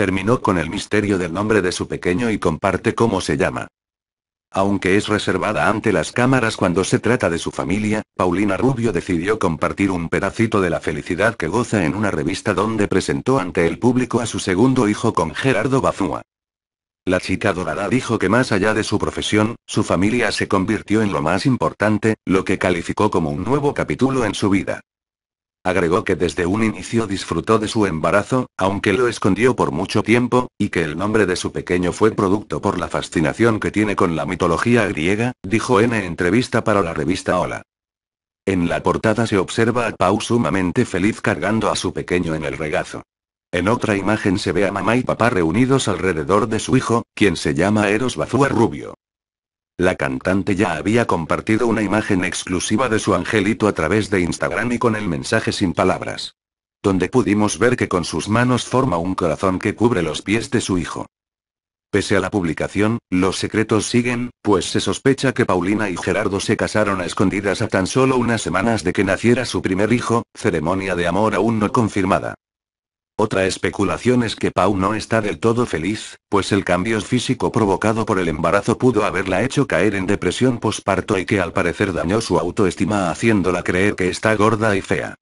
Terminó con el misterio del nombre de su pequeño y comparte cómo se llama. Aunque es reservada ante las cámaras cuando se trata de su familia, Paulina Rubio decidió compartir un pedacito de la felicidad que goza en una revista donde presentó ante el público a su segundo hijo con Gerardo Bazúa. La chica dorada dijo que más allá de su profesión, su familia se convirtió en lo más importante, lo que calificó como un nuevo capítulo en su vida. Agregó que desde un inicio disfrutó de su embarazo, aunque lo escondió por mucho tiempo, y que el nombre de su pequeño fue producto por la fascinación que tiene con la mitología griega, dijo en entrevista para la revista Hola. En la portada se observa a Pau sumamente feliz cargando a su pequeño en el regazo. En otra imagen se ve a mamá y papá reunidos alrededor de su hijo, quien se llama Eros Bazúa Rubio. La cantante ya había compartido una imagen exclusiva de su angelito a través de Instagram y con el mensaje sin palabras. Donde pudimos ver que con sus manos forma un corazón que cubre los pies de su hijo. Pese a la publicación, los secretos siguen, pues se sospecha que Paulina y Gerardo se casaron a escondidas a tan solo unas semanas de que naciera su primer hijo, ceremonia de amor aún no confirmada. Otra especulación es que Pau no está del todo feliz, pues el cambio físico provocado por el embarazo pudo haberla hecho caer en depresión posparto y que al parecer dañó su autoestima haciéndola creer que está gorda y fea.